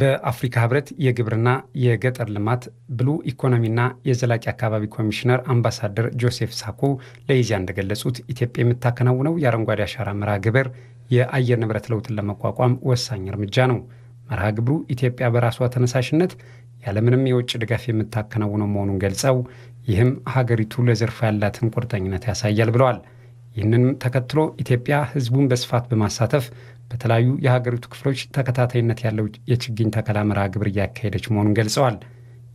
በአፍሪካ ህብረት የግብርና የገጠር ልማት ብሉ ኢኮኖሚና የዘላቂ አካባቢ ኮሚሽነር አምባሳደር ጆሴፍ ሳኮ ለኢዜአ እንደገለጹት ኢትዮጵያ የምታከናውነው የአረንጓዴ አሻራ መርሃ ግብር የአየር ንብረት ለውጥን ለመቋቋም ወሳኝ እርምጃ ነው። መርሃ ግብሩ ኢትዮጵያ በራሷ ተነሳሽነት ያለምንም የውጭ ድጋፍ የምታከናውነው መሆኑን ገልጸው ይህም ሀገሪቱ ለዘርፉ ያላትን ቁርጠኝነት ያሳያል ብለዋል። ይህንን ተከትሎ ኢትዮጵያ ህዝቡን በስፋት በማሳተፍ በተለያዩ የሀገሪቱ ክፍሎች ተከታታይነት ያለው የችግኝ ተከላ መርሃ ግብር እያካሄደች መሆኑን ገልጸዋል።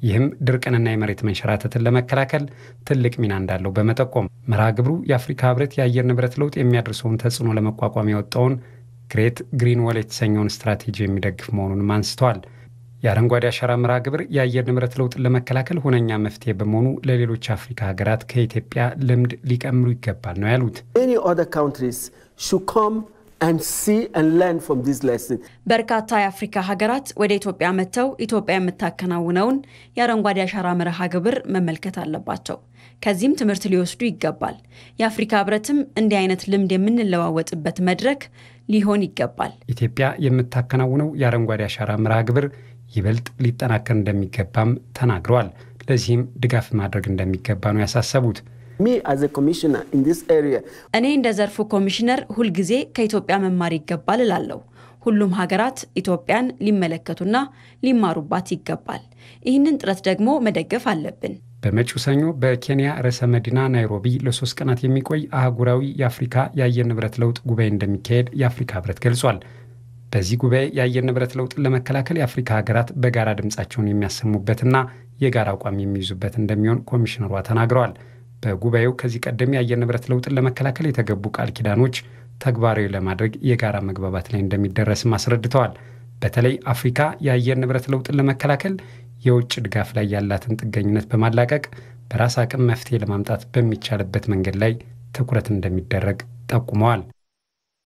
ይህም ድርቅንና የመሬት መንሸራተትን ለመከላከል ትልቅ ሚና እንዳለው በመጠቆም መርሃ ግብሩ የአፍሪካ ህብረት የአየር ንብረት ለውጥ የሚያደርሰውን ተጽዕኖ ለመቋቋም የወጣውን ግሬት ግሪን ወል የተሰኘውን ስትራቴጂ የሚደግፍ መሆኑንም አንስተዋል። የአረንጓዴ አሻራ መርሃ ግብር የአየር ንብረት ለውጥን ለመከላከል ሁነኛ መፍትሄ በመሆኑ ለሌሎች አፍሪካ ሀገራት ከኢትዮጵያ ልምድ ሊቀምሩ ይገባል ነው ያሉት። በርካታ የአፍሪካ ሀገራት ወደ ኢትዮጵያ መጥተው ኢትዮጵያ የምታከናውነውን የአረንጓዴ አሻራ መርሃ ግብር መመልከት አለባቸው። ከዚህም ትምህርት ሊወስዱ ይገባል። የአፍሪካ ሕብረትም እንዲህ አይነት ልምድ የምንለዋወጥበት መድረክ ሊሆን ይገባል። ኢትዮጵያ የምታከናውነው የአረንጓዴ አሻራ መርሃ ግብር ይበልጥ ሊጠናከር እንደሚገባም ተናግረዋል። ለዚህም ድጋፍ ማድረግ እንደሚገባ ነው ያሳሰቡት። እኔ እንደ ዘርፉ ኮሚሽነር ሁልጊዜ ከኢትዮጵያ መማር ይገባል እላለሁ። ሁሉም ሀገራት ኢትዮጵያን ሊመለከቱና ሊማሩባት ይገባል። ይህንን ጥረት ደግሞ መደገፍ አለብን። በመጪው ሰኞ በኬንያ ርዕሰ መዲና ናይሮቢ ለሶስት ቀናት የሚቆይ አህጉራዊ የአፍሪካ የአየር ንብረት ለውጥ ጉባኤ እንደሚካሄድ የአፍሪካ ህብረት ገልጿል። በዚህ ጉባኤ የአየር ንብረት ለውጥን ለመከላከል የአፍሪካ ሀገራት በጋራ ድምፃቸውን የሚያሰሙበትና የጋራ አቋም የሚይዙበት እንደሚሆን ኮሚሽነሯ ተናግረዋል። በጉባኤው ከዚህ ቀደም የአየር ንብረት ለውጥን ለመከላከል የተገቡ ቃል ኪዳኖች ተግባራዊ ለማድረግ የጋራ መግባባት ላይ እንደሚደረስም አስረድተዋል። በተለይ አፍሪካ የአየር ንብረት ለውጥን ለመከላከል የውጭ ድጋፍ ላይ ያላትን ጥገኝነት በማላቀቅ በራስ አቅም መፍትሄ ለማምጣት በሚቻልበት መንገድ ላይ ትኩረት እንደሚደረግ ጠቁመዋል።